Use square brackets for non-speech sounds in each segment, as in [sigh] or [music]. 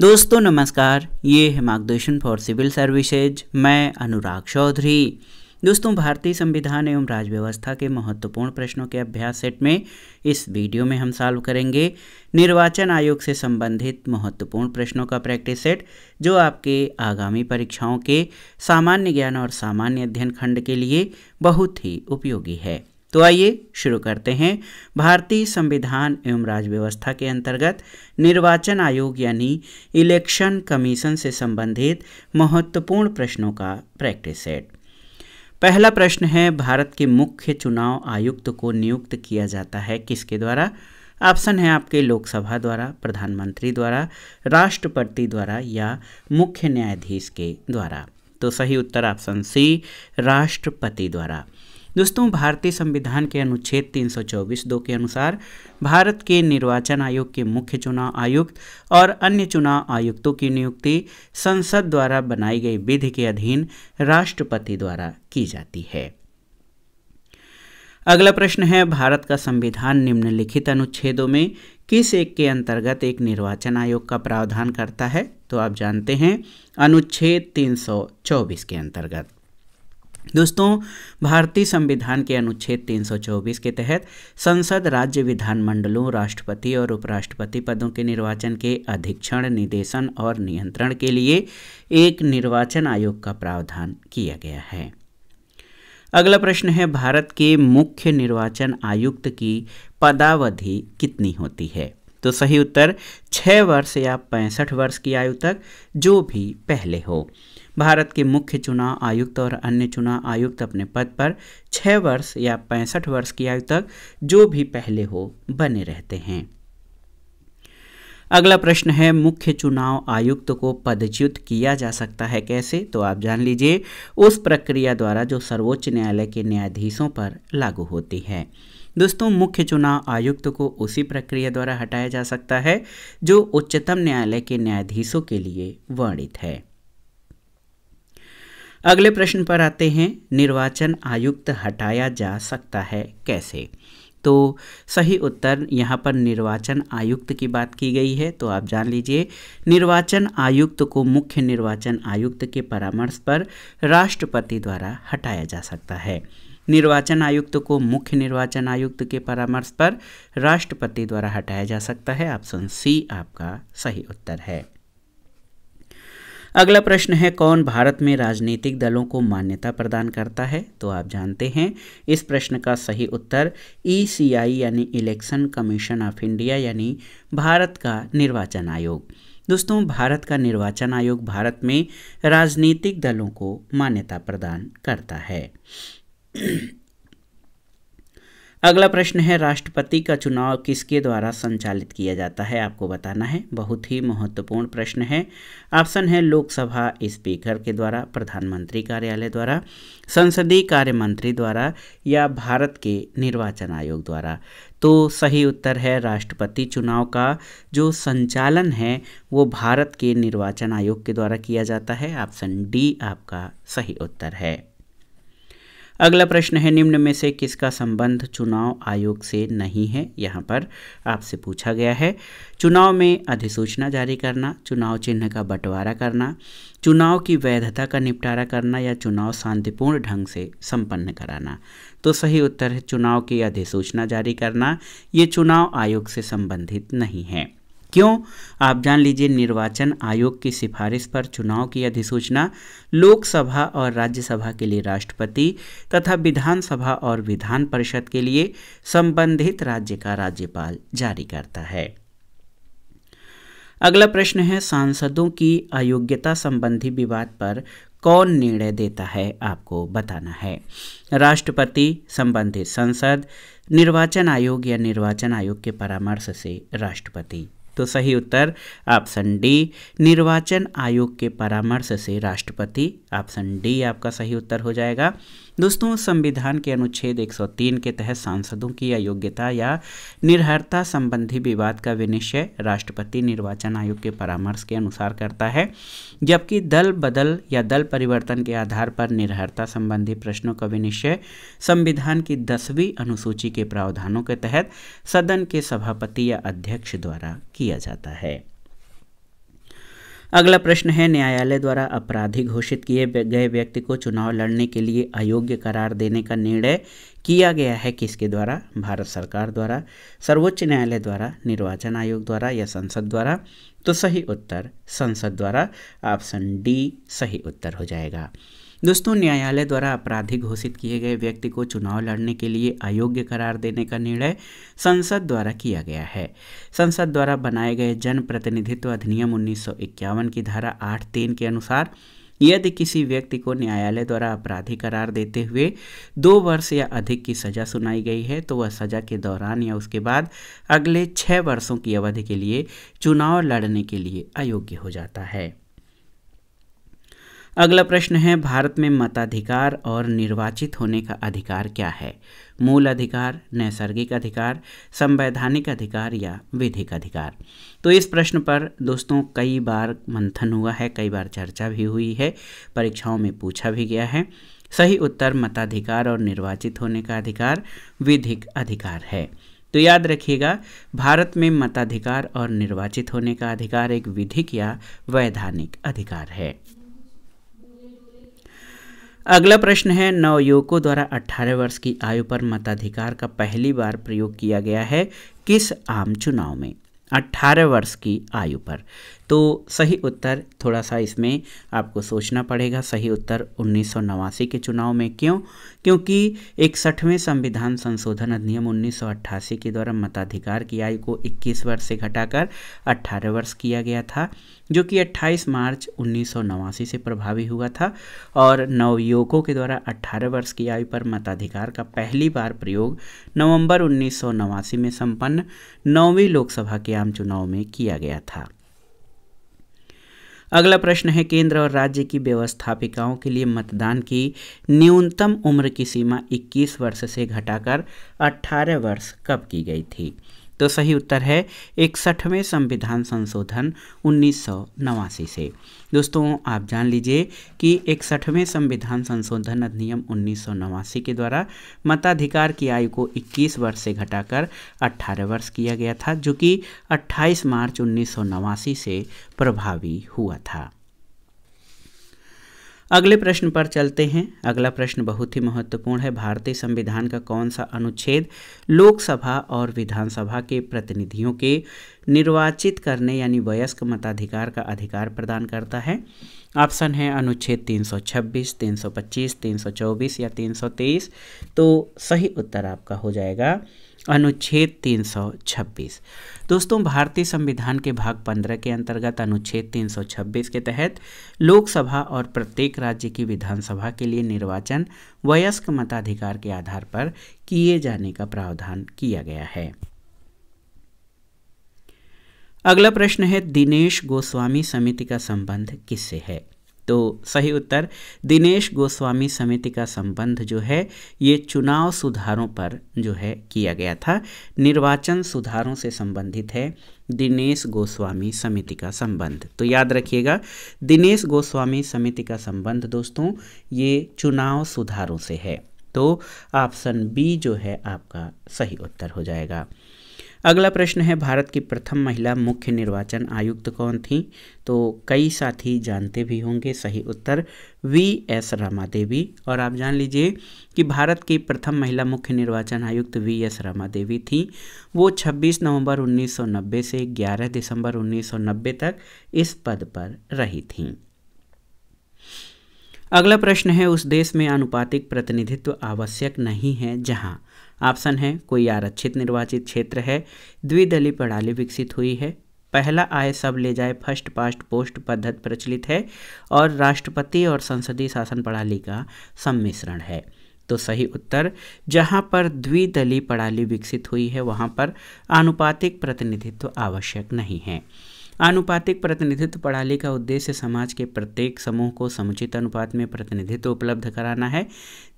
दोस्तों नमस्कार ये है मार्गदर्शन फॉर सिविल सर्विसेज मैं अनुराग चौधरी दोस्तों भारतीय संविधान एवं राज्य व्यवस्था के महत्वपूर्ण प्रश्नों के अभ्यास सेट में इस वीडियो में हम सॉल्व करेंगे निर्वाचन आयोग से संबंधित महत्वपूर्ण प्रश्नों का प्रैक्टिस सेट जो आपके आगामी परीक्षाओं के सामान्य ज्ञान और सामान्य अध्ययन खंड के लिए बहुत ही उपयोगी है तो आइए शुरू करते हैं भारतीय संविधान एवं राज्य व्यवस्था के अंतर्गत निर्वाचन आयोग यानी इलेक्शन कमीशन से संबंधित महत्वपूर्ण प्रश्नों का प्रैक्टिस सेट पहला प्रश्न है भारत के मुख्य चुनाव आयुक्त को नियुक्त किया जाता है किसके द्वारा ऑप्शन है आपके लोकसभा द्वारा प्रधानमंत्री द्वारा राष्ट्रपति द्वारा या मुख्य न्यायाधीश के द्वारा तो सही उत्तर ऑप्शन सी राष्ट्रपति द्वारा दोस्तों भारतीय संविधान के अनुच्छेद 324 दो के अनुसार भारत के निर्वाचन आयोग के मुख्य चुनाव आयुक्त और अन्य चुनाव आयुक्तों की नियुक्ति संसद द्वारा बनाई गई विधि के अधीन राष्ट्रपति द्वारा की जाती है अगला प्रश्न है भारत का संविधान निम्नलिखित अनुच्छेदों में किस एक के अंतर्गत एक निर्वाचन आयोग का प्रावधान करता है तो आप जानते हैं अनुच्छेद 324 के अंतर्गत दोस्तों भारतीय संविधान के अनुच्छेद 324 के तहत संसद राज्य विधानमंडलों राष्ट्रपति और उपराष्ट्रपति पदों के निर्वाचन के अधीक्षण निदेशन और नियंत्रण के लिए एक निर्वाचन आयोग का प्रावधान किया गया है अगला प्रश्न है भारत के मुख्य निर्वाचन आयुक्त की पदावधि कितनी होती है तो सही उत्तर छः वर्ष या पैंसठ वर्ष की आयु तक जो भी पहले हो भारत के मुख्य चुनाव आयुक्त और अन्य चुनाव आयुक्त अपने पद पर छः वर्ष या पैंसठ वर्ष की आयु तक जो भी पहले हो बने रहते हैं अगला प्रश्न है मुख्य चुनाव आयुक्त को पदच्युत किया जा सकता है कैसे तो आप जान लीजिए उस प्रक्रिया द्वारा जो सर्वोच्च न्यायालय के न्यायाधीशों पर लागू होती है दोस्तों मुख्य चुनाव आयुक्त को उसी प्रक्रिया द्वारा हटाया जा सकता है जो उच्चतम न्यायालय के न्यायाधीशों के लिए वर्णित है अगले प्रश्न पर आते हैं निर्वाचन आयुक्त हटाया जा सकता है कैसे तो सही उत्तर यहाँ पर निर्वाचन आयुक्त की बात की गई है तो आप जान लीजिए निर्वाचन आयुक्त को मुख्य निर्वाचन आयुक्त के परामर्श पर राष्ट्रपति द्वारा हटाया जा सकता है निर्वाचन आयुक्त को मुख्य निर्वाचन आयुक्त के परामर्श पर राष्ट्रपति द्वारा हटाया जा सकता है ऑप्शन सी आपका सही उत्तर है अगला प्रश्न है कौन भारत में राजनीतिक दलों को मान्यता प्रदान करता है तो आप जानते हैं इस प्रश्न का सही उत्तर ईसीआई e यानी इलेक्शन कमीशन ऑफ इंडिया यानी भारत का निर्वाचन आयोग दोस्तों भारत का निर्वाचन आयोग भारत में राजनीतिक दलों को मान्यता प्रदान करता है अगला प्रश्न है राष्ट्रपति का चुनाव किसके द्वारा संचालित किया जाता है आपको बताना है बहुत ही महत्वपूर्ण प्रश्न है ऑप्शन है लोकसभा स्पीकर के द्वारा प्रधानमंत्री कार्यालय द्वारा संसदीय कार्य मंत्री द्वारा या भारत के निर्वाचन आयोग द्वारा तो सही उत्तर है राष्ट्रपति चुनाव का जो संचालन है वो भारत के निर्वाचन आयोग के द्वारा किया जाता है ऑप्शन डी आपका सही उत्तर है अगला प्रश्न है निम्न में से किसका संबंध चुनाव आयोग से नहीं है यहाँ पर आपसे पूछा गया है चुनाव में अधिसूचना जारी करना चुनाव चिन्ह का बंटवारा करना चुनाव की वैधता का निपटारा करना या चुनाव शांतिपूर्ण ढंग से संपन्न कराना तो सही उत्तर है चुनाव की अधिसूचना जारी करना ये चुनाव आयोग से संबंधित नहीं है क्यों आप जान लीजिए निर्वाचन आयोग की सिफारिश पर चुनाव की अधिसूचना लोकसभा और राज्यसभा के लिए राष्ट्रपति तथा विधानसभा और विधान परिषद के लिए संबंधित राज्य का राज्यपाल जारी करता है अगला प्रश्न है सांसदों की अयोग्यता संबंधी विवाद पर कौन निर्णय देता है आपको बताना है राष्ट्रपति संबंधित संसद निर्वाचन आयोग या निर्वाचन आयोग के परामर्श से राष्ट्रपति तो सही उत्तर ऑप्शन डी निर्वाचन आयोग के परामर्श से राष्ट्रपति ऑप्शन डी आपका सही उत्तर हो जाएगा दोस्तों संविधान के अनुच्छेद 103 के तहत सांसदों की अयोग्यता या निर्हरता संबंधी विवाद का विनिश्चय राष्ट्रपति निर्वाचन आयोग के परामर्श के अनुसार करता है जबकि दल बदल या दल परिवर्तन के आधार पर निर्हरता संबंधी प्रश्नों का विनिश्चय संविधान की दसवीं अनुसूची के प्रावधानों के तहत सदन के सभापति या अध्यक्ष द्वारा किया जाता है अगला प्रश्न है न्यायालय द्वारा अपराधी घोषित किए गए व्यक्ति को चुनाव लड़ने के लिए अयोग्य करार देने का निर्णय किया गया है किसके द्वारा भारत सरकार द्वारा सर्वोच्च न्यायालय द्वारा निर्वाचन आयोग द्वारा या संसद द्वारा तो सही उत्तर संसद द्वारा ऑप्शन डी सही उत्तर हो जाएगा दोस्तों न्यायालय द्वारा अपराधी घोषित किए गए व्यक्ति को चुनाव लड़ने के लिए अयोग्य करार देने का निर्णय संसद द्वारा किया गया है संसद द्वारा बनाए गए जनप्रतिनिधित्व अधिनियम उन्नीस की धारा आठ तीन के अनुसार यदि किसी व्यक्ति को न्यायालय द्वारा अपराधी करार देते हुए दो वर्ष या अधिक की सजा सुनाई गई है तो वह सजा के दौरान या उसके बाद अगले छः वर्षों की अवधि के लिए चुनाव लड़ने के लिए अयोग्य हो जाता है अगला प्रश्न है भारत में मताधिकार और निर्वाचित होने का अधिकार क्या है मूल अधिकार नैसर्गिक अधिकार संवैधानिक अधिकार या विधिक अधिकार तो इस प्रश्न पर दोस्तों कई बार मंथन हुआ है कई बार चर्चा भी हुई है परीक्षाओं में पूछा भी गया है सही उत्तर मताधिकार और निर्वाचित होने का अधिकार विधिक अधिकार है तो याद रखिएगा भारत में मताधिकार और निर्वाचित होने का अधिकार एक विधिक या वैधानिक अधिकार है अगला प्रश्न है नवयुवकों द्वारा 18 वर्ष की आयु पर मताधिकार का पहली बार प्रयोग किया गया है किस आम चुनाव में 18 वर्ष की आयु पर तो सही उत्तर थोड़ा सा इसमें आपको सोचना पड़ेगा सही उत्तर उन्नीस के चुनाव में क्यों क्योंकि इकसठवें संविधान संशोधन अधिनियम उन्नीस के द्वारा मताधिकार की आयु को 21 वर्ष से घटाकर 18 वर्ष किया गया था जो कि 28 मार्च उन्नीस से प्रभावी हुआ था और नवयुवकों के द्वारा 18 वर्ष की आयु पर मताधिकार का पहली बार प्रयोग नवंबर उन्नीस में संपन्न नौवीं लोकसभा के आम चुनाव में किया गया था अगला प्रश्न है केंद्र और राज्य की व्यवस्थापिकाओं के लिए मतदान की न्यूनतम उम्र की सीमा 21 वर्ष से घटाकर 18 वर्ष कब की गई थी तो सही उत्तर है इकसठवें संविधान संशोधन उन्नीस से दोस्तों आप जान लीजिए कि इकसठवें संविधान संशोधन अधिनियम उन्नीस के द्वारा मताधिकार की आयु को 21 वर्ष से घटाकर 18 वर्ष किया गया था जो कि 28 मार्च उन्नीस से प्रभावी हुआ था अगले प्रश्न पर चलते हैं अगला प्रश्न बहुत ही महत्वपूर्ण है भारतीय संविधान का कौन सा अनुच्छेद लोकसभा और विधानसभा के प्रतिनिधियों के निर्वाचित करने यानी वयस्क मताधिकार का अधिकार प्रदान करता है ऑप्शन है अनुच्छेद 326, 325, 324 या 323 तो सही उत्तर आपका हो जाएगा अनुच्छेद 326 दोस्तों भारतीय संविधान के भाग 15 के अंतर्गत अनुच्छेद 326 के तहत लोकसभा और प्रत्येक राज्य की विधानसभा के लिए निर्वाचन वयस्क मताधिकार के आधार पर किए जाने का प्रावधान किया गया है अगला प्रश्न है दिनेश गोस्वामी समिति का संबंध किससे है तो सही उत्तर दिनेश गोस्वामी समिति का संबंध जो है ये चुनाव सुधारों पर जो है किया गया था निर्वाचन सुधारों से संबंधित है दिनेश गोस्वामी समिति का संबंध तो याद रखिएगा दिनेश गोस्वामी समिति का संबंध दोस्तों ये चुनाव सुधारों से है तो ऑप्शन बी जो है आपका सही उत्तर हो जाएगा अगला प्रश्न है भारत की प्रथम महिला मुख्य निर्वाचन आयुक्त कौन थी तो कई साथी जानते भी होंगे सही उत्तर वी एस रमा देवी और आप जान लीजिए कि भारत की प्रथम महिला मुख्य निर्वाचन आयुक्त वी एस रमा देवी थी वो 26 नवंबर 1990 से 11 दिसंबर 1990 तक इस पद पर रही थीं अगला प्रश्न है उस देश में आनुपातिक प्रतिनिधित्व आवश्यक नहीं है जहाँ ऑप्शन है कोई आरक्षित निर्वाचित क्षेत्र है द्विदलीय प्रणाली विकसित हुई है पहला आय सब ले जाए फर्स्ट पास्ट पोस्ट पद्धत प्रचलित है और राष्ट्रपति और संसदीय शासन प्रणाली का सम्मिश्रण है तो सही उत्तर जहाँ पर द्विदलीय प्रणाली विकसित हुई है वहाँ पर आनुपातिक प्रतिनिधित्व आवश्यक नहीं है आनुपातिक प्रतिनिधित्व प्रणाली का उद्देश्य समाज के प्रत्येक समूह को समुचित अनुपात में प्रतिनिधित्व उपलब्ध कराना है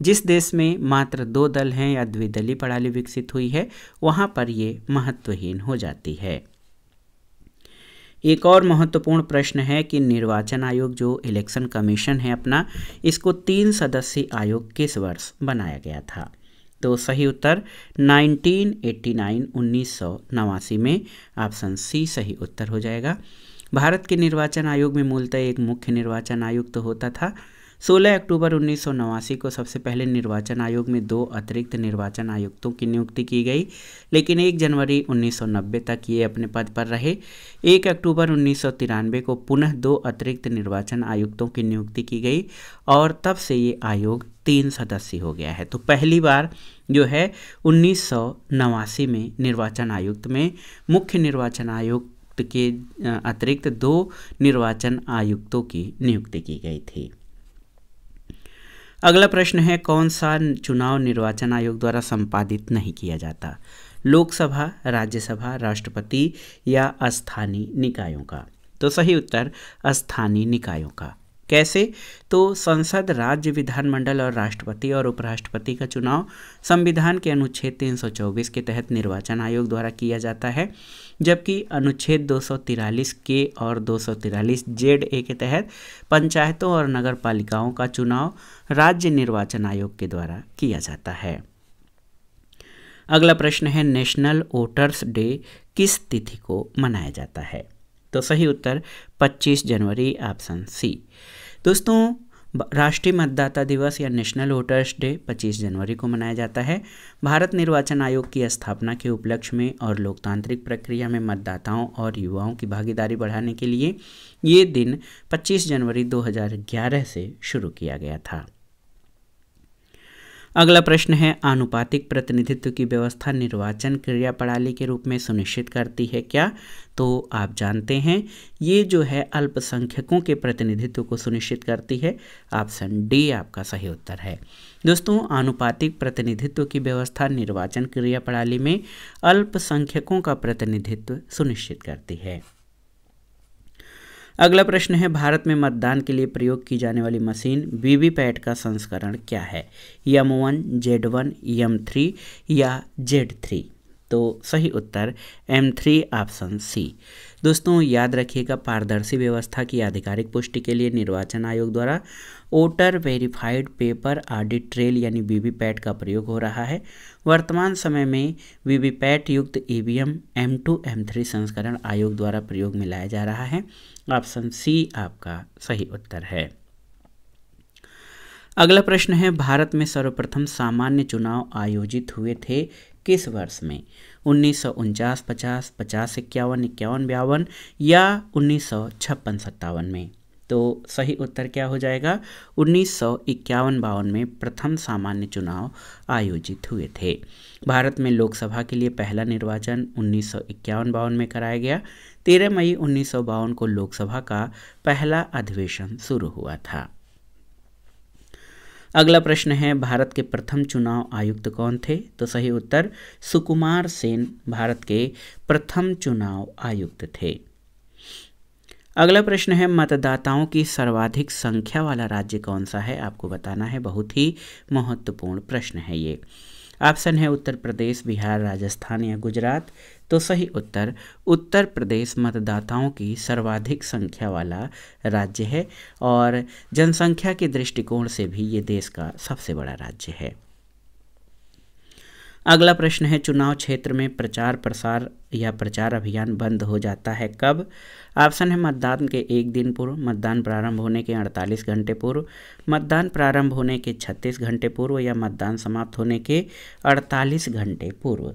जिस देश में मात्र दो दल हैं या द्विदलीय प्रणाली विकसित हुई है वहाँ पर ये महत्वहीन हो जाती है एक और महत्वपूर्ण प्रश्न है कि निर्वाचन आयोग जो इलेक्शन कमीशन है अपना इसको तीन सदस्यीय आयोग किस वर्ष बनाया गया था तो सही उत्तर 1989 1989 में ऑप्शन सी सही उत्तर हो जाएगा भारत के निर्वाचन आयोग में मूलतः एक मुख्य निर्वाचन आयुक्त तो होता था 16 अक्टूबर उन्नीस को सबसे पहले निर्वाचन आयोग में दो अतिरिक्त निर्वाचन आयुक्तों की नियुक्ति की गई लेकिन 1 जनवरी 1990 तक ये अपने पद पर रहे 1 अक्टूबर उन्नीस को पुनः दो अतिरिक्त निर्वाचन आयुक्तों की नियुक्ति की गई और तब से ये आयोग तीन सदस्य हो गया है तो पहली बार जो है उन्नीस में निर्वाचन आयुक्त में मुख्य निर्वाचन आयुक्त के अतिरिक्त दो निर्वाचन आयुक्तों की नियुक्ति की गई थी अगला प्रश्न है कौन सा चुनाव निर्वाचन आयोग द्वारा संपादित नहीं किया जाता लोकसभा राज्यसभा राष्ट्रपति या स्थानीय निकायों का तो सही उत्तर स्थानीय निकायों का कैसे तो संसद राज्य विधानमंडल और राष्ट्रपति और उपराष्ट्रपति का चुनाव संविधान के अनुच्छेद 324 के तहत निर्वाचन आयोग द्वारा किया जाता है जबकि अनुच्छेद दो के और दो जेड ए के तहत पंचायतों और नगर पालिकाओं का चुनाव राज्य निर्वाचन आयोग के द्वारा किया जाता है अगला प्रश्न है नेशनल वोटर्स डे किस तिथि को मनाया जाता है तो सही उत्तर 25 जनवरी ऑप्शन सी दोस्तों राष्ट्रीय मतदाता दिवस या नेशनल वोटर्स डे 25 जनवरी को मनाया जाता है भारत निर्वाचन आयोग की स्थापना के उपलक्ष्य में और लोकतांत्रिक प्रक्रिया में मतदाताओं और युवाओं की भागीदारी बढ़ाने के लिए ये दिन 25 जनवरी 2011 से शुरू किया गया था अगला प्रश्न है आनुपातिक प्रतिनिधित्व की व्यवस्था निर्वाचन क्रिया प्रणाली के रूप में सुनिश्चित करती है क्या तो आप जानते हैं ये जो है अल्पसंख्यकों के प्रतिनिधित्व को सुनिश्चित करती है ऑप्शन डी आपका सही उत्तर है दोस्तों आनुपातिक प्रतिनिधित्व की व्यवस्था निर्वाचन क्रिया प्रणाली में अल्पसंख्यकों का प्रतिनिधित्व सुनिश्चित करती है अगला प्रश्न है भारत में मतदान के लिए प्रयोग की जाने वाली मशीन वीवीपैट का संस्करण क्या है M one Z one M three या जेड थ्री तो सही उत्तर एम थ्री ऑप्शन सी दोस्तों याद रखिएगा पारदर्शी व्यवस्था की आधिकारिक पुष्टि के लिए निर्वाचन आयोग द्वारा voter verified paper audit trail यानी वीवीपैट का प्रयोग हो रहा है वर्तमान समय में वीवीपैट युक्त EVM M two M three संस्करण आयोग द्वारा प्रयोग में लाया जा रहा है ऑप्शन सी आपका सही उत्तर है अगला प्रश्न है भारत में सर्वप्रथम सामान्य चुनाव आयोजित हुए थे किस वर्ष में उन्नीस सौ उनचास पचास पचास इक्यावन इक्यावन बयावन या उन्नीस सौ छप्पन सत्तावन में तो सही उत्तर क्या हो जाएगा उन्नीस सौ इक्यावन बावन में प्रथम सामान्य चुनाव आयोजित हुए थे भारत में लोकसभा के लिए पहला निर्वाचन उन्नीस सौ इक्यावन बावन में कराया गया तेरह मई उन्नीस सौ बावन को लोकसभा का पहला अधिवेशन शुरू हुआ था अगला प्रश्न है भारत के प्रथम चुनाव आयुक्त कौन थे तो सही उत्तर सुकुमार सेन भारत के प्रथम चुनाव आयुक्त थे अगला प्रश्न है मतदाताओं की सर्वाधिक संख्या वाला राज्य कौन सा है आपको बताना है बहुत ही महत्वपूर्ण प्रश्न है ये ऑप्शन है उत्तर प्रदेश बिहार राजस्थान या गुजरात तो सही उत्तर उत्तर प्रदेश मतदाताओं की सर्वाधिक संख्या वाला राज्य है और जनसंख्या के दृष्टिकोण से भी ये देश का सबसे बड़ा राज्य है अगला प्रश्न है चुनाव क्षेत्र में प्रचार प्रसार या प्रचार अभियान बंद हो जाता है कब ऑप्शन है मतदान के एक दिन पूर्व मतदान प्रारंभ होने के 48 घंटे पूर्व मतदान प्रारंभ होने के 36 घंटे पूर्व या मतदान समाप्त होने के 48 घंटे पूर्व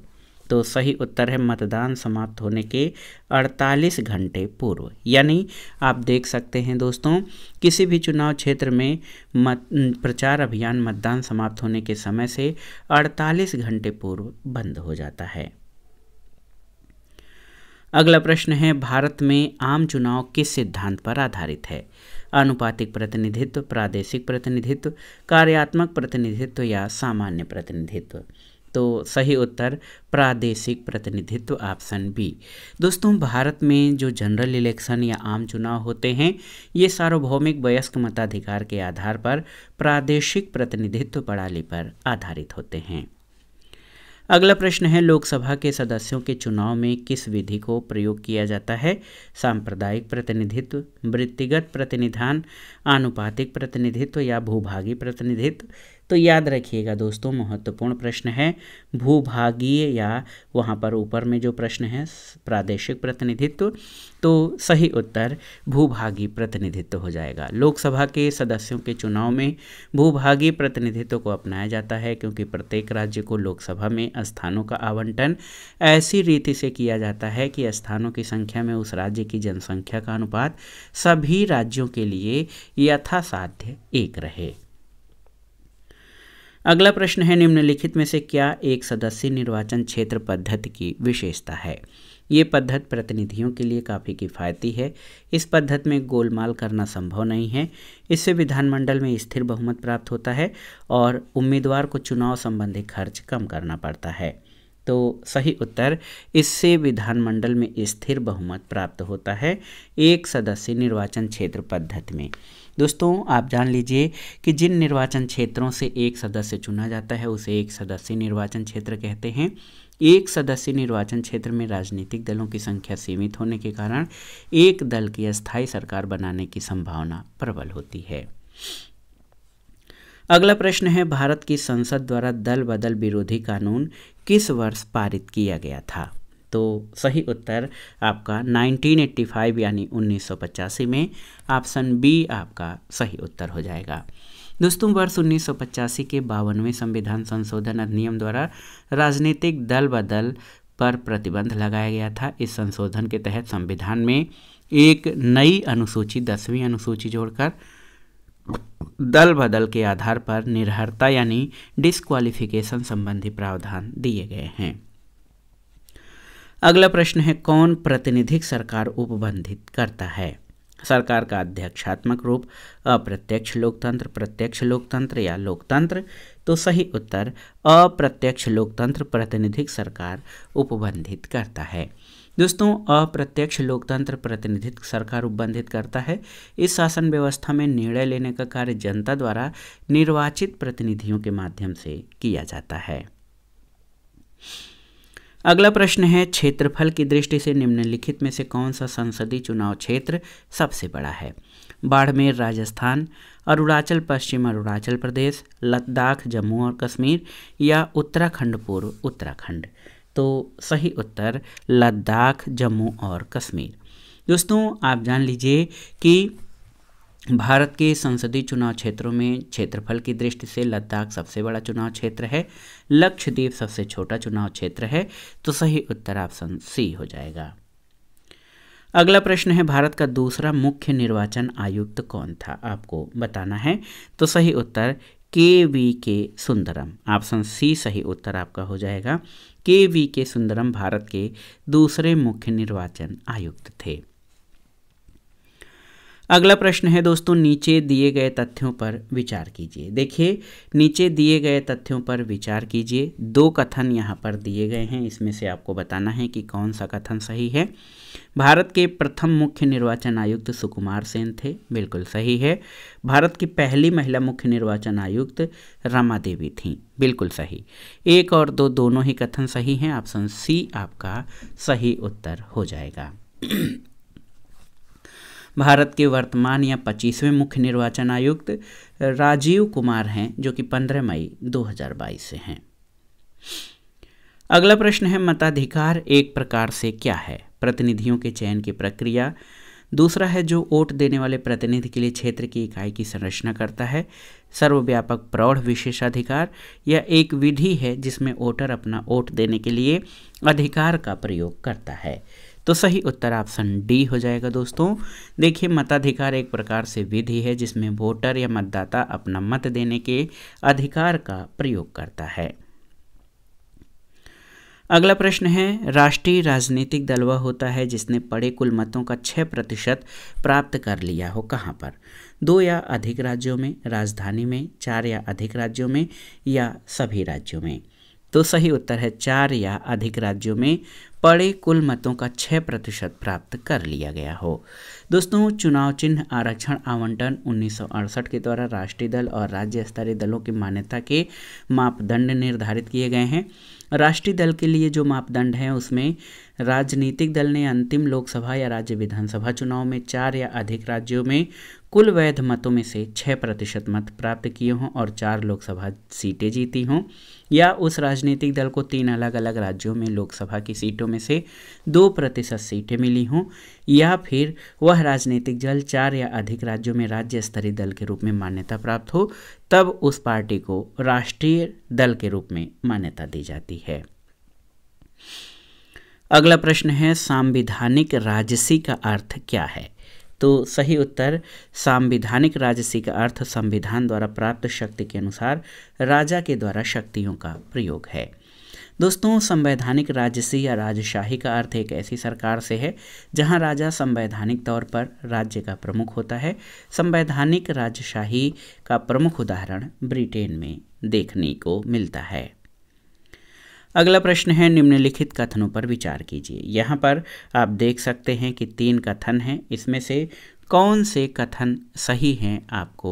तो सही उत्तर है मतदान समाप्त होने के 48 घंटे पूर्व यानी आप देख सकते हैं दोस्तों किसी भी चुनाव क्षेत्र में मत प्रचार अभियान मतदान समाप्त होने के समय से 48 घंटे पूर्व बंद हो जाता है अगला प्रश्न है भारत में आम चुनाव किस सिद्धांत पर आधारित है अनुपातिक प्रतिनिधित्व प्रादेशिक प्रतिनिधित्व कार्यात्मक प्रतिनिधित्व या सामान्य प्रतिनिधित्व तो सही उत्तर प्रादेशिक प्रतिनिधित्व ऑप्शन बी दोस्तों भारत में जो जनरल इलेक्शन या आम चुनाव होते हैं ये सार्वभौमिक वयस्क मताधिकार के आधार पर प्रादेशिक प्रतिनिधित्व प्रणाली पर आधारित होते हैं अगला प्रश्न है लोकसभा के सदस्यों के चुनाव में किस विधि को प्रयोग किया जाता है सांप्रदायिक प्रतिनिधित्व वृत्तिगत प्रतिनिधान आनुपातिक प्रतिनिधित्व या भूभागी प्रतिनिधित्व तो याद रखिएगा दोस्तों महत्वपूर्ण प्रश्न है भूभागीय या वहाँ पर ऊपर में जो प्रश्न है प्रादेशिक प्रतिनिधित्व तो सही उत्तर भूभागी प्रतिनिधित्व हो जाएगा लोकसभा के सदस्यों के चुनाव में भूभागी प्रतिनिधित्व को अपनाया जाता है क्योंकि प्रत्येक राज्य को लोकसभा में स्थानों का आवंटन ऐसी रीति से किया जाता है कि स्थानों की संख्या में उस राज्य की जनसंख्या का अनुपात सभी राज्यों के लिए यथासाध्य एक रहे अगला प्रश्न है निम्नलिखित में से क्या एक सदस्य निर्वाचन क्षेत्र पद्धति की विशेषता है ये पद्धति प्रतिनिधियों के लिए काफ़ी किफ़ायती है इस पद्धति में गोलमाल करना संभव नहीं है इससे विधानमंडल में स्थिर बहुमत प्राप्त होता है और उम्मीदवार को चुनाव संबंधी खर्च कम करना पड़ता है तो सही उत्तर इससे विधानमंडल में स्थिर बहुमत प्राप्त होता है एक सदस्य निर्वाचन क्षेत्र पद्धति में दोस्तों आप जान लीजिए कि जिन निर्वाचन क्षेत्रों से एक सदस्य चुना जाता है उसे एक सदस्य निर्वाचन क्षेत्र कहते हैं एक सदस्य निर्वाचन क्षेत्र में राजनीतिक दलों की संख्या सीमित होने के कारण एक दल की अस्थायी सरकार बनाने की संभावना प्रबल होती है अगला प्रश्न है भारत की संसद द्वारा दल बदल विरोधी कानून किस वर्ष पारित किया गया था तो सही उत्तर आपका 1985 यानी उन्नीस में ऑप्शन बी आपका सही उत्तर हो जाएगा दोस्तों वर्ष उन्नीस के बावनवें संविधान संशोधन अधिनियम द्वारा राजनीतिक दल बदल पर प्रतिबंध लगाया गया था इस संशोधन के तहत संविधान में एक नई अनुसूची दसवीं अनुसूची जोड़कर दल बदल के आधार पर निर्हरता यानी डिस्क्वालिफिकेशन संबंधी प्रावधान दिए गए हैं अगला प्रश्न है कौन प्रतिनिधिक सरकार उपबंधित करता है सरकार का अध्यक्षात्मक रूप अप्रत्यक्ष लोकतंत्र प्रत्यक्ष लोकतंत्र या लोकतंत्र तो सही उत्तर अप्रत्यक्ष लोकतंत्र प्रतिनिधिक सरकार उपबंधित करता है दोस्तों अप्रत्यक्ष लोकतंत्र प्रतिनिधित्व सरकार उपबंधित करता है इस शासन व्यवस्था में निर्णय लेने का कार्य जनता द्वारा निर्वाचित प्रतिनिधियों के माध्यम से किया जाता है अगला प्रश्न है क्षेत्रफल की दृष्टि से निम्नलिखित में से कौन सा संसदीय चुनाव क्षेत्र सबसे बड़ा है बाड़मेर राजस्थान अरुणाचल पश्चिम अरुणाचल प्रदेश लद्दाख जम्मू और कश्मीर या उत्तराखंड पूर्व उत्तराखंड तो सही उत्तर लद्दाख जम्मू और कश्मीर दोस्तों आप जान लीजिए कि भारत के संसदीय चुनाव क्षेत्रों में क्षेत्रफल की दृष्टि से लद्दाख सबसे बड़ा चुनाव क्षेत्र है लक्षद्वीप सबसे छोटा चुनाव क्षेत्र है तो सही उत्तर ऑप्शन सी हो जाएगा अगला प्रश्न है भारत का दूसरा मुख्य निर्वाचन आयुक्त कौन था आपको बताना है तो सही उत्तर के वी के सुंदरम ऑप्शन सी सही उत्तर आपका हो जाएगा के वी के सुंदरम भारत के दूसरे मुख्य निर्वाचन आयुक्त थे अगला प्रश्न है दोस्तों नीचे दिए गए तथ्यों पर विचार कीजिए देखिए नीचे दिए गए तथ्यों पर विचार कीजिए दो कथन यहाँ पर दिए गए हैं इसमें से आपको बताना है कि कौन सा कथन सही है भारत के प्रथम मुख्य निर्वाचन आयुक्त सुकुमार सेन थे बिल्कुल सही है भारत की पहली महिला मुख्य निर्वाचन आयुक्त रमा देवी थी बिल्कुल सही एक और दो दोनों ही कथन सही हैं ऑप्शन सी आपका सही उत्तर हो जाएगा [clears throat] भारत के वर्तमान या पच्चीसवें मुख्य निर्वाचन आयुक्त राजीव कुमार हैं जो कि 15 मई 2022 से हैं अगला प्रश्न है मताधिकार एक प्रकार से क्या है प्रतिनिधियों के चयन की प्रक्रिया दूसरा है जो वोट देने वाले प्रतिनिधि के लिए क्षेत्र की इकाई की संरचना करता है सर्वव्यापक प्रौढ़ विशेषाधिकार या एक विधि है जिसमें वोटर अपना वोट देने के लिए अधिकार का प्रयोग करता है तो सही उत्तर ऑप्शन डी हो जाएगा दोस्तों देखिए मताधिकार एक प्रकार से विधि है जिसमें वोटर या मतदाता अपना मत देने के अधिकार का प्रयोग करता है अगला प्रश्न है राष्ट्रीय राजनीतिक दल वह होता है जिसने पड़े कुल मतों का छः प्रतिशत प्राप्त कर लिया हो कहाँ पर दो या अधिक राज्यों में राजधानी में चार या अधिक राज्यों में या सभी राज्यों में तो सही उत्तर है चार या अधिक राज्यों में पड़े कुल मतों का छः प्रतिशत प्राप्त कर लिया गया हो दोस्तों चुनाव चिन्ह आरक्षण आवंटन उन्नीस के द्वारा राष्ट्रीय दल और राज्य स्तरीय दलों की मान्यता के मापदंड निर्धारित किए गए हैं राष्ट्रीय दल के लिए जो मापदंड हैं उसमें राजनीतिक दल ने अंतिम लोकसभा या राज्य विधानसभा चुनाव में चार या अधिक राज्यों में कुल वैध मतों में से छः प्रतिशत मत प्राप्त किए हों और चार लोकसभा सीटें जीती हों या उस राजनीतिक दल को तीन अलग अलग राज्यों में लोकसभा की सीटों में से दो प्रतिशत सीटें मिली हों या फिर वह राजनीतिक दल चार या अधिक राज्यों में राज्य स्तरीय दल के रूप में मान्यता प्राप्त हो तब उस पार्टी को राष्ट्रीय दल के रूप में मान्यता दी जाती है अगला प्रश्न है सांविधानिक राजसी का अर्थ क्या है तो सही उत्तर सांविधानिक राजसी का अर्थ संविधान द्वारा प्राप्त शक्ति के अनुसार राजा के द्वारा शक्तियों का प्रयोग है दोस्तों संवैधानिक राजसी या राजशाही का अर्थ एक ऐसी सरकार से है जहां राजा संवैधानिक तौर पर राज्य का प्रमुख होता है संवैधानिक राजशाही का प्रमुख उदाहरण ब्रिटेन में देखने को मिलता है अगला प्रश्न है निम्नलिखित कथनों पर विचार कीजिए यहाँ पर आप देख सकते हैं कि तीन कथन हैं इसमें से कौन से कथन सही हैं आपको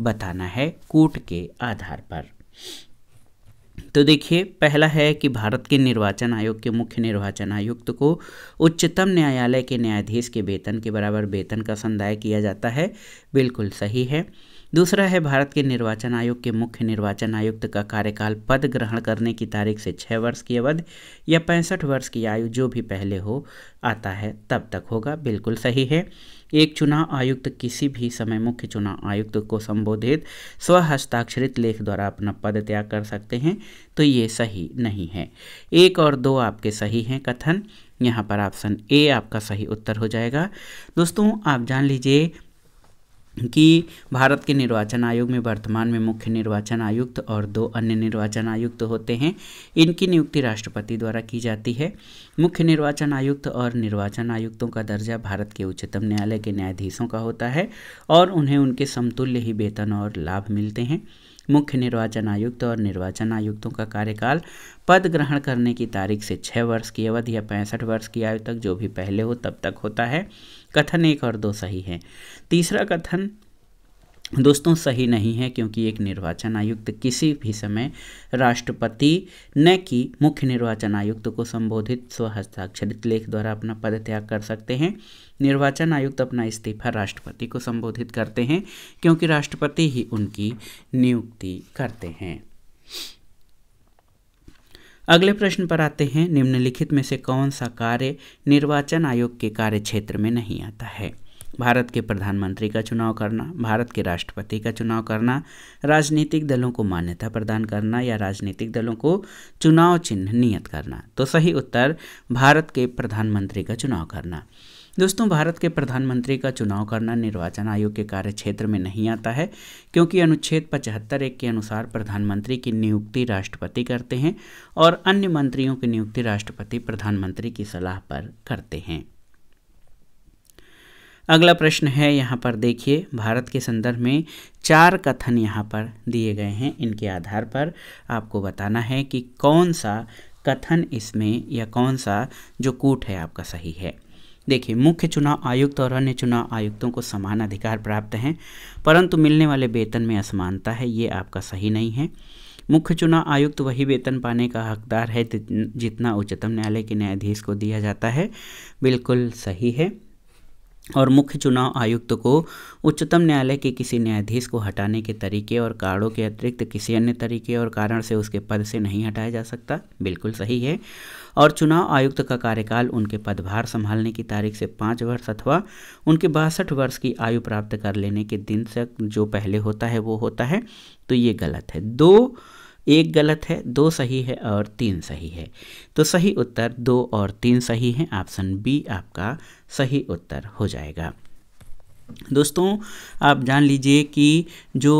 बताना है कूट के आधार पर तो देखिए पहला है कि भारत के निर्वाचन आयोग के मुख्य निर्वाचन आयुक्त को उच्चतम न्यायालय के न्यायाधीश के वेतन के बराबर वेतन का संदाय किया जाता है बिल्कुल सही है दूसरा है भारत के निर्वाचन आयोग के मुख्य निर्वाचन आयुक्त का कार्यकाल पद ग्रहण करने की तारीख से छः वर्ष की अवधि या पैंसठ वर्ष की आयु जो भी पहले हो आता है तब तक होगा बिल्कुल सही है एक चुनाव आयुक्त किसी भी समय मुख्य चुनाव आयुक्त को संबोधित स्व हस्ताक्षरित लेख द्वारा अपना पद त्याग कर सकते हैं तो ये सही नहीं है एक और दो आपके सही हैं कथन यहाँ पर ऑप्शन ए आपका सही उत्तर हो जाएगा दोस्तों आप जान लीजिए कि भारत के निर्वाचन आयोग में वर्तमान में मुख्य निर्वाचन आयुक्त और दो अन्य निर्वाचन आयुक्त होते हैं इनकी नियुक्ति राष्ट्रपति द्वारा की जाती है मुख्य निर्वाचन आयुक्त और निर्वाचन आयुक्तों का दर्जा भारत के उच्चतम न्यायालय के न्यायाधीशों का होता है और उन्हें उनके समतुल्य ही वेतन और लाभ मिलते हैं मुख्य निर्वाचन आयुक्त और निर्वाचन आयुक्तों का कार्यकाल पद ग्रहण करने की तारीख से छः वर्ष की अवधि या पैंसठ वर्ष की आयु तक जो भी पहले हो तब तक होता है कथन एक और दो सही है तीसरा कथन दोस्तों सही नहीं है क्योंकि एक निर्वाचन आयुक्त किसी भी समय राष्ट्रपति न कि मुख्य निर्वाचन आयुक्त को संबोधित स्व हस्ताक्षरित लेख द्वारा अपना पद त्याग कर सकते हैं निर्वाचन आयुक्त अपना इस्तीफा राष्ट्रपति को संबोधित करते हैं क्योंकि राष्ट्रपति ही उनकी नियुक्ति करते हैं अगले प्रश्न पर आते हैं निम्नलिखित में से कौन सा कार्य निर्वाचन आयोग के कार्य क्षेत्र में नहीं आता है भारत के प्रधानमंत्री का चुनाव करना भारत के राष्ट्रपति का चुनाव करना राजनीतिक दलों को मान्यता प्रदान करना या राजनीतिक दलों को चुनाव चिन्ह नियत करना तो सही उत्तर भारत के प्रधानमंत्री का चुनाव करना दोस्तों भारत के प्रधानमंत्री का चुनाव करना निर्वाचन आयोग के कार्य क्षेत्र में नहीं आता है क्योंकि अनुच्छेद पचहत्तर एक के अनुसार प्रधानमंत्री की नियुक्ति राष्ट्रपति करते हैं और अन्य मंत्रियों की नियुक्ति राष्ट्रपति प्रधानमंत्री की सलाह पर करते हैं अगला प्रश्न है यहाँ पर देखिए भारत के संदर्भ में चार कथन यहाँ पर दिए गए हैं इनके आधार पर आपको बताना है कि कौन सा कथन इसमें या कौन सा जो कूट है आपका सही है देखिए मुख्य चुनाव आयुक्त और अन्य चुनाव आयुक्तों को समान अधिकार प्राप्त हैं परंतु मिलने वाले वेतन में असमानता है ये आपका सही नहीं है मुख्य चुनाव आयुक्त वही वेतन पाने का हकदार है जितना उच्चतम न्यायालय के न्यायाधीश को दिया जाता है बिल्कुल सही है और मुख्य चुनाव आयुक्त को उच्चतम न्यायालय के किसी न्यायाधीश को हटाने के तरीके और कारणों के अतिरिक्त किसी अन्य तरीके और कारण से उसके पद से नहीं हटाया जा सकता बिल्कुल सही है और चुनाव आयुक्त का कार्यकाल उनके पदभार संभालने की तारीख से पाँच वर्ष अथवा उनके बासठ वर्ष की आयु प्राप्त कर लेने के दिन से जो पहले होता है वो होता है तो ये गलत है दो एक गलत है दो सही है और तीन सही है तो सही उत्तर दो और तीन सही है ऑप्शन बी आपका सही उत्तर हो जाएगा दोस्तों आप जान लीजिए कि जो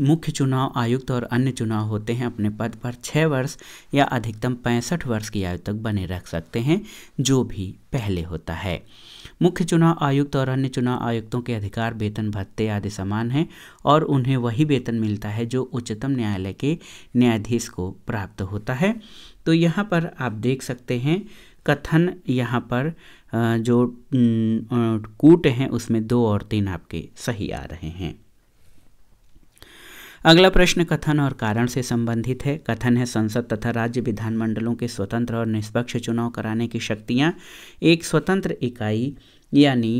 मुख्य चुनाव आयुक्त और अन्य चुनाव होते हैं अपने पद पर छः वर्ष या अधिकतम पैंसठ वर्ष की आयु तक बने रख सकते हैं जो भी पहले होता है मुख्य चुनाव आयुक्त और अन्य चुनाव आयुक्तों के अधिकार वेतन भत्ते आदि समान हैं और उन्हें वही वेतन मिलता है जो उच्चतम न्यायालय के न्यायाधीश को प्राप्त होता है तो यहाँ पर आप देख सकते हैं कथन यहाँ पर जो कूट हैं उसमें दो और तीन आपके सही आ रहे हैं अगला प्रश्न कथन और कारण से संबंधित है कथन है संसद तथा राज्य विधानमंडलों के स्वतंत्र और निष्पक्ष चुनाव कराने की शक्तियाँ एक स्वतंत्र इकाई यानी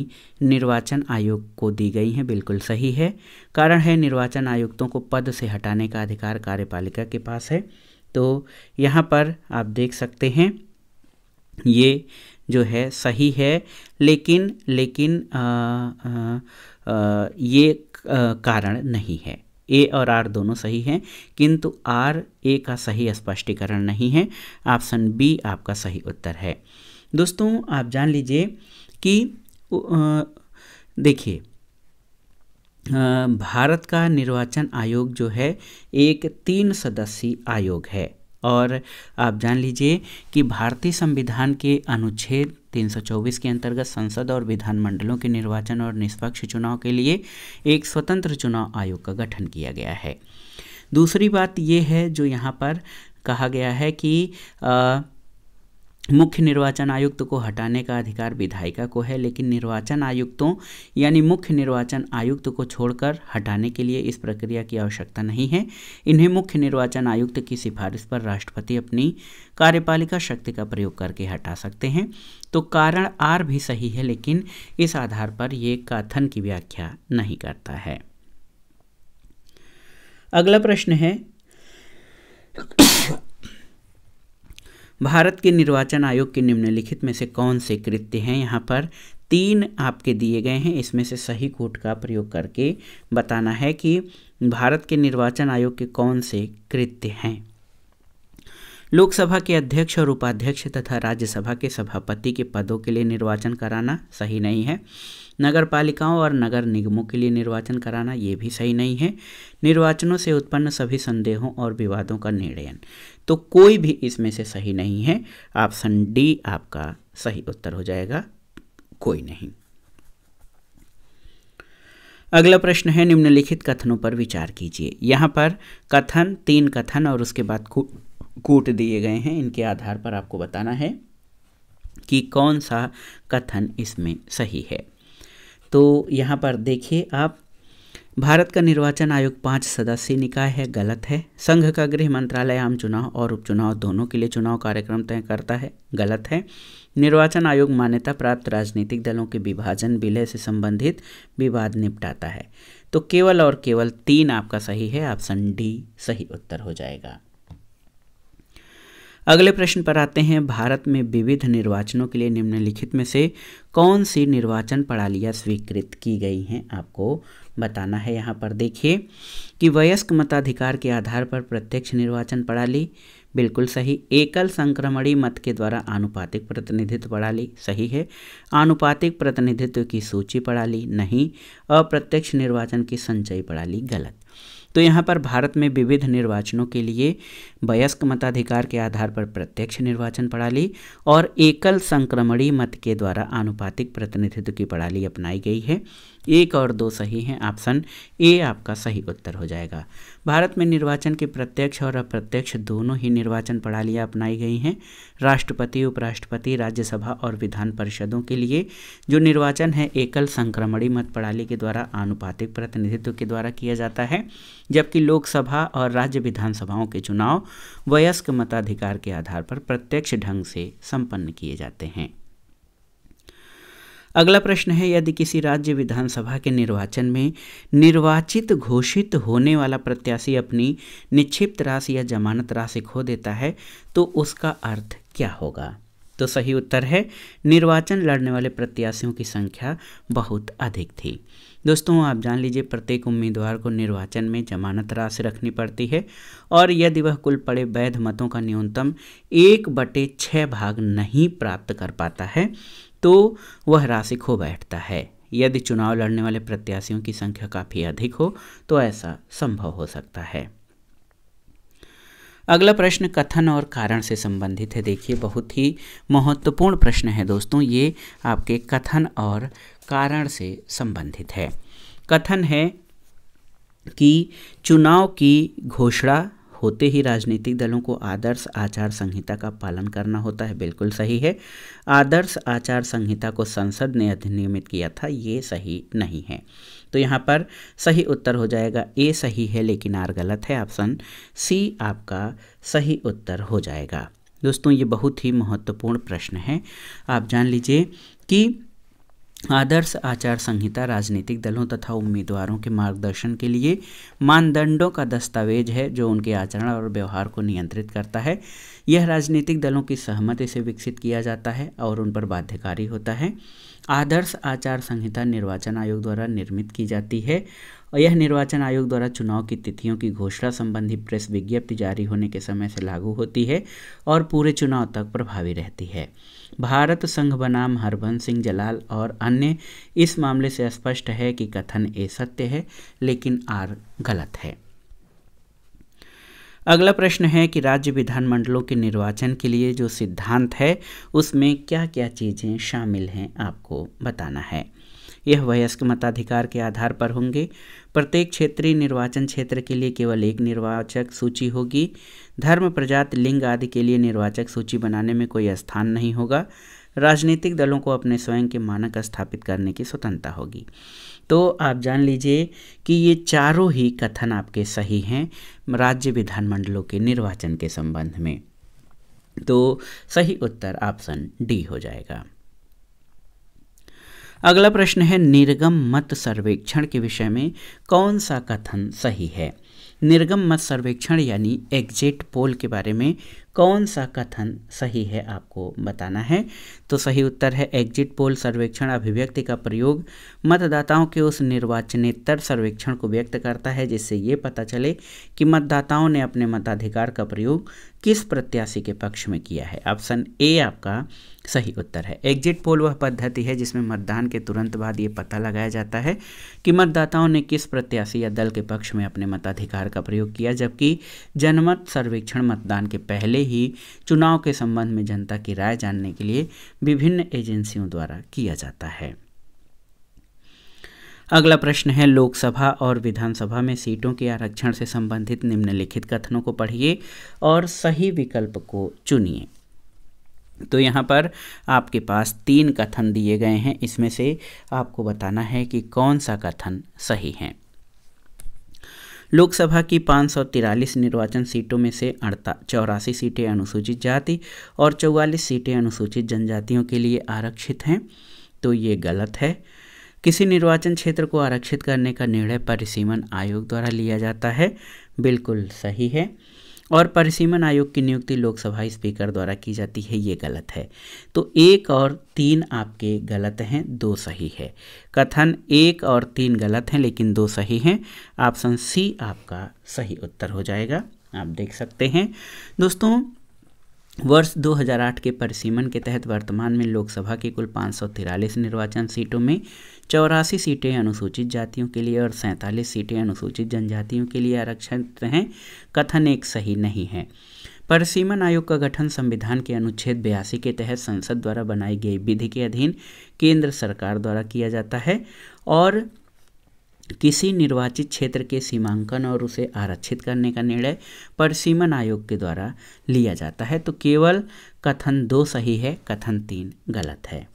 निर्वाचन आयोग को दी गई हैं बिल्कुल सही है कारण है निर्वाचन आयुक्तों को पद से हटाने का अधिकार कार्यपालिका के पास है तो यहाँ पर आप देख सकते हैं ये जो है सही है लेकिन लेकिन आ, आ, आ, ये कारण नहीं है ए और आर दोनों सही हैं किंतु आर ए का सही स्पष्टीकरण नहीं है ऑप्शन बी आपका सही उत्तर है दोस्तों आप जान लीजिए कि देखिए भारत का निर्वाचन आयोग जो है एक तीन सदस्यीय आयोग है और आप जान लीजिए कि भारतीय संविधान के अनुच्छेद 324 के अंतर्गत संसद और विधानमंडलों के निर्वाचन और निष्पक्ष चुनाव के लिए एक स्वतंत्र चुनाव आयोग का गठन किया गया है दूसरी बात ये है जो यहाँ पर कहा गया है कि आ, मुख्य निर्वाचन आयुक्त को हटाने का अधिकार विधायिका को है लेकिन निर्वाचन आयुक्तों यानी मुख्य निर्वाचन आयुक्त को छोड़कर हटाने के लिए इस प्रक्रिया की आवश्यकता नहीं है इन्हें मुख्य निर्वाचन आयुक्त की सिफारिश पर राष्ट्रपति अपनी कार्यपालिका शक्ति का प्रयोग करके हटा सकते हैं तो कारण आर भी सही है लेकिन इस आधार पर ये कथन की व्याख्या नहीं करता है अगला प्रश्न है भारत के निर्वाचन आयोग के निम्नलिखित में से कौन से कृत्य हैं यहाँ पर तीन आपके दिए गए हैं इसमें से सही कोट का प्रयोग करके बताना है कि भारत के निर्वाचन आयोग के कौन से कृत्य हैं लोकसभा के अध्यक्ष और उपाध्यक्ष तथा राज्यसभा के सभापति के पदों के लिए निर्वाचन कराना सही नहीं है नगर पालिकाओं और नगर निगमों के लिए निर्वाचन कराना ये भी सही नहीं है निर्वाचनों से उत्पन्न सभी संदेहों और विवादों का निर्णयन तो कोई भी इसमें से सही नहीं है ऑप्शन डी आपका सही उत्तर हो जाएगा कोई नहीं अगला प्रश्न है निम्नलिखित कथनों पर विचार कीजिए यहाँ पर कथन तीन कथन और उसके बाद कूट दिए गए हैं इनके आधार पर आपको बताना है कि कौन सा कथन इसमें सही है तो यहाँ पर देखिए आप भारत का निर्वाचन आयोग पाँच सदस्यीय निकाय है गलत है संघ का गृह मंत्रालय आम चुनाव और उपचुनाव दोनों के लिए चुनाव कार्यक्रम तय करता है गलत है निर्वाचन आयोग मान्यता प्राप्त राजनीतिक दलों के विभाजन विलय से संबंधित विवाद निपटाता है तो केवल और केवल तीन आपका सही है ऑप्शन डी सही उत्तर हो जाएगा अगले प्रश्न पर आते हैं भारत में विविध निर्वाचनों के लिए निम्नलिखित में से कौन सी निर्वाचन प्रणालियाँ स्वीकृत की गई हैं आपको बताना है यहाँ पर देखिए कि वयस्क मताधिकार के आधार पर प्रत्यक्ष निर्वाचन प्रणाली बिल्कुल सही एकल संक्रमणी मत के द्वारा आनुपातिक प्रतिनिधित्व प्रणाली सही है आनुपातिक प्रतिनिधित्व की सूची प्रणाली नहीं अप्रत्यक्ष निर्वाचन की संचयी प्रणाली गलत तो यहाँ पर भारत में विविध निर्वाचनों के लिए वयस्क मताधिकार के आधार पर प्रत्यक्ष निर्वाचन प्रणाली और एकल संक्रमणी मत के द्वारा आनुपातिक प्रतिनिधित्व की प्रणाली अपनाई गई है एक और दो सही हैं ऑप्शन ए आपका सही उत्तर हो जाएगा भारत में निर्वाचन के प्रत्यक्ष और अप्रत्यक्ष दोनों ही निर्वाचन प्रणालियाँ अपनाई गई हैं राष्ट्रपति उपराष्ट्रपति राज्यसभा और विधान परिषदों के लिए जो निर्वाचन है एकल संक्रमणी मत प्रणाली के द्वारा आनुपातिक प्रतिनिधित्व के द्वारा किया जाता है जबकि लोकसभा और राज्य विधानसभाओं के चुनाव वयस्क मताधिकार के आधार पर प्रत्यक्ष ढंग से संपन्न किए जाते हैं अगला प्रश्न है यदि किसी राज्य विधानसभा के निर्वाचन में निर्वाचित घोषित होने वाला प्रत्याशी अपनी निक्षिप्त राशि या जमानत राशि खो देता है तो उसका अर्थ क्या होगा तो सही उत्तर है निर्वाचन लड़ने वाले प्रत्याशियों की संख्या बहुत अधिक थी दोस्तों आप जान लीजिए प्रत्येक उम्मीदवार को निर्वाचन में जमानत राशि रखनी पड़ती है और यदि वह कुल पड़े वैध मतों का न्यूनतम एक बटे छः भाग नहीं प्राप्त कर पाता है तो वह राशि खो बैठता है यदि चुनाव लड़ने वाले प्रत्याशियों की संख्या काफ़ी अधिक हो तो ऐसा संभव हो सकता है अगला प्रश्न कथन और कारण से संबंधित है देखिए बहुत ही महत्वपूर्ण प्रश्न है दोस्तों ये आपके कथन और कारण से संबंधित है कथन है कि चुनाव की घोषणा होते ही राजनीतिक दलों को आदर्श आचार संहिता का पालन करना होता है बिल्कुल सही है आदर्श आचार संहिता को संसद ने अधिनियमित किया था ये सही नहीं है तो यहाँ पर सही उत्तर हो जाएगा ए सही है लेकिन आर गलत है ऑप्शन सी आपका सही उत्तर हो जाएगा दोस्तों ये बहुत ही महत्वपूर्ण प्रश्न है आप जान लीजिए कि आदर्श आचार संहिता राजनीतिक दलों तथा उम्मीदवारों के मार्गदर्शन के लिए मानदंडों का दस्तावेज है जो उनके आचरण और व्यवहार को नियंत्रित करता है यह राजनीतिक दलों की सहमति से विकसित किया जाता है और उन पर बाध्यकारी होता है आदर्श आचार संहिता निर्वाचन आयोग द्वारा निर्मित की जाती है और यह निर्वाचन आयोग द्वारा चुनाव की तिथियों की घोषणा संबंधी प्रेस विज्ञप्ति जारी होने के समय से लागू होती है और पूरे चुनाव तक प्रभावी रहती है भारत संघ बनाम हरबंस सिंह जलाल और अन्य इस मामले से स्पष्ट है कि कथन ए सत्य है लेकिन आर गलत है अगला प्रश्न है कि राज्य विधानमंडलों के निर्वाचन के लिए जो सिद्धांत है उसमें क्या क्या चीज़ें शामिल हैं आपको बताना है यह वयस्क मताधिकार के आधार पर होंगे प्रत्येक क्षेत्रीय निर्वाचन क्षेत्र के लिए केवल एक निर्वाचक सूची होगी धर्म प्रजात लिंग आदि के लिए निर्वाचक सूची बनाने में कोई स्थान नहीं होगा राजनीतिक दलों को अपने स्वयं के मानक स्थापित करने की स्वतंत्रता होगी तो आप जान लीजिए कि ये चारों ही कथन आपके सही हैं राज्य विधानमंडलों के निर्वाचन के संबंध में तो सही उत्तर ऑप्शन डी हो जाएगा अगला प्रश्न है निर्गम मत सर्वेक्षण के विषय में कौन सा कथन सही है निर्गम मत सर्वेक्षण यानी एग्जिट पोल के बारे में कौन सा कथन सही है आपको बताना है तो सही उत्तर है एग्जिट पोल सर्वेक्षण अभिव्यक्ति का प्रयोग मतदाताओं के उस निर्वाचनेतर सर्वेक्षण को व्यक्त करता है जिससे ये पता चले कि मतदाताओं ने अपने मताधिकार का प्रयोग किस प्रत्याशी के पक्ष में किया है ऑप्शन ए आपका सही उत्तर है एग्जिट पोल वह पद्धति है जिसमें मतदान के तुरंत बाद ये पता लगाया जाता है कि मतदाताओं ने किस प्रत्याशी या दल के पक्ष में अपने मताधिकार का प्रयोग किया जबकि जनमत सर्वेक्षण मतदान के पहले ही चुनाव के संबंध में जनता की राय जानने के लिए विभिन्न एजेंसियों द्वारा किया जाता है अगला प्रश्न है लोकसभा और विधानसभा में सीटों के आरक्षण से संबंधित निम्नलिखित कथनों को पढ़िए और सही विकल्प को चुनिए तो यहाँ पर आपके पास तीन कथन दिए गए हैं इसमें से आपको बताना है कि कौन सा कथन सही है लोकसभा की पाँच निर्वाचन सीटों में से अड़ता चौरासी सीटें अनुसूचित जाति और चौवालीस सीटें अनुसूचित जनजातियों के लिए आरक्षित हैं तो ये गलत है किसी निर्वाचन क्षेत्र को आरक्षित करने का निर्णय परिसीमन आयोग द्वारा लिया जाता है बिल्कुल सही है और परिसीमन आयोग की नियुक्ति लोकसभा स्पीकर द्वारा की जाती है ये गलत है तो एक और तीन आपके गलत हैं दो सही है कथन एक और तीन गलत हैं लेकिन दो सही हैं ऑप्शन सी आपका सही उत्तर हो जाएगा आप देख सकते हैं दोस्तों वर्ष 2008 के परिसीमन के तहत वर्तमान में लोकसभा की कुल पाँच निर्वाचन सीटों में चौरासी सीटें अनुसूचित जातियों के लिए और सैंतालीस सीटें अनुसूचित जनजातियों के लिए आरक्षित हैं कथन एक सही नहीं है परसीमन आयोग का गठन संविधान के अनुच्छेद बयासी के तहत संसद द्वारा बनाई गई विधि के अधीन केंद्र सरकार द्वारा किया जाता है और किसी निर्वाचित क्षेत्र के सीमांकन और उसे आरक्षित करने का निर्णय परसीमन आयोग के द्वारा लिया जाता है तो केवल कथन दो सही है कथन तीन गलत है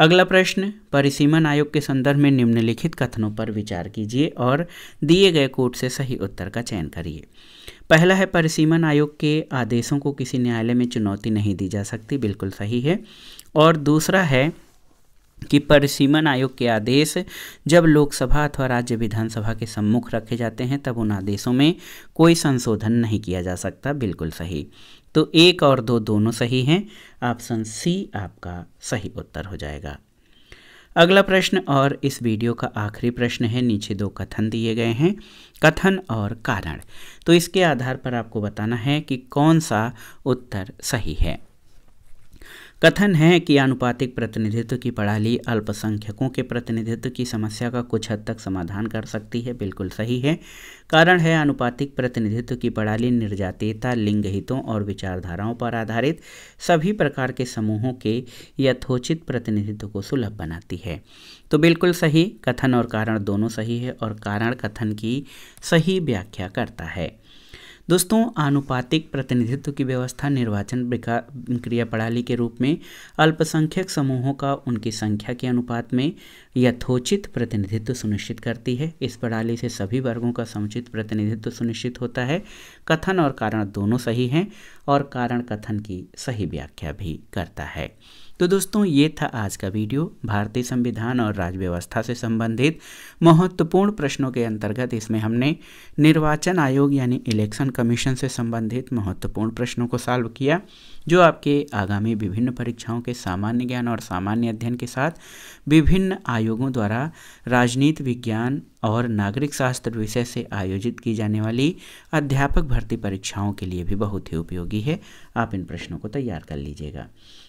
अगला प्रश्न परिसीमन आयोग के संदर्भ में निम्नलिखित कथनों पर विचार कीजिए और दिए गए कोर्ट से सही उत्तर का चयन करिए पहला है परिसीमन आयोग के आदेशों को किसी न्यायालय में चुनौती नहीं दी जा सकती बिल्कुल सही है और दूसरा है कि परिसीमन आयोग के आदेश जब लोकसभा अथवा राज्य विधानसभा के सम्मुख रखे जाते हैं तब उन आदेशों में कोई संशोधन नहीं किया जा सकता बिल्कुल सही तो एक और दो दोनों सही हैं ऑप्शन सी आपका सही उत्तर हो जाएगा अगला प्रश्न और इस वीडियो का आखिरी प्रश्न है नीचे दो कथन दिए गए हैं कथन और कारण तो इसके आधार पर आपको बताना है कि कौन सा उत्तर सही है कथन है कि आनुपातिक प्रतिनिधित्व की पढ़ाली अल्पसंख्यकों के प्रतिनिधित्व की समस्या का कुछ हद तक समाधान कर सकती है बिल्कुल सही है कारण है अनुपातिक प्रतिनिधित्व की पढ़ाली निर्जातीयता लिंग हितों और विचारधाराओं पर आधारित सभी प्रकार के समूहों के यथोचित प्रतिनिधित्व को सुलभ बनाती है तो बिल्कुल सही कथन और कारण दोनों सही है और कारण कथन की सही व्याख्या करता है दोस्तों आनुपातिक प्रतिनिधित्व की व्यवस्था निर्वाचन क्रिया प्रणाली के रूप में अल्पसंख्यक समूहों का उनकी संख्या के अनुपात में यथोचित प्रतिनिधित्व सुनिश्चित करती है इस प्रणाली से सभी वर्गों का समुचित प्रतिनिधित्व सुनिश्चित होता है कथन और कारण दोनों सही हैं और कारण कथन की सही व्याख्या भी करता है तो दोस्तों ये था आज का वीडियो भारतीय संविधान और राज्य व्यवस्था से संबंधित महत्वपूर्ण प्रश्नों के अंतर्गत इसमें हमने निर्वाचन आयोग यानी इलेक्शन कमीशन से संबंधित महत्वपूर्ण प्रश्नों को सॉल्व किया जो आपके आगामी विभिन्न परीक्षाओं के सामान्य ज्ञान और सामान्य अध्ययन के साथ विभिन्न आयोगों द्वारा राजनीति विज्ञान और नागरिक शास्त्र विषय से आयोजित की जाने वाली अध्यापक भर्ती परीक्षाओं के लिए भी बहुत ही उपयोगी है आप इन प्रश्नों को तैयार कर लीजिएगा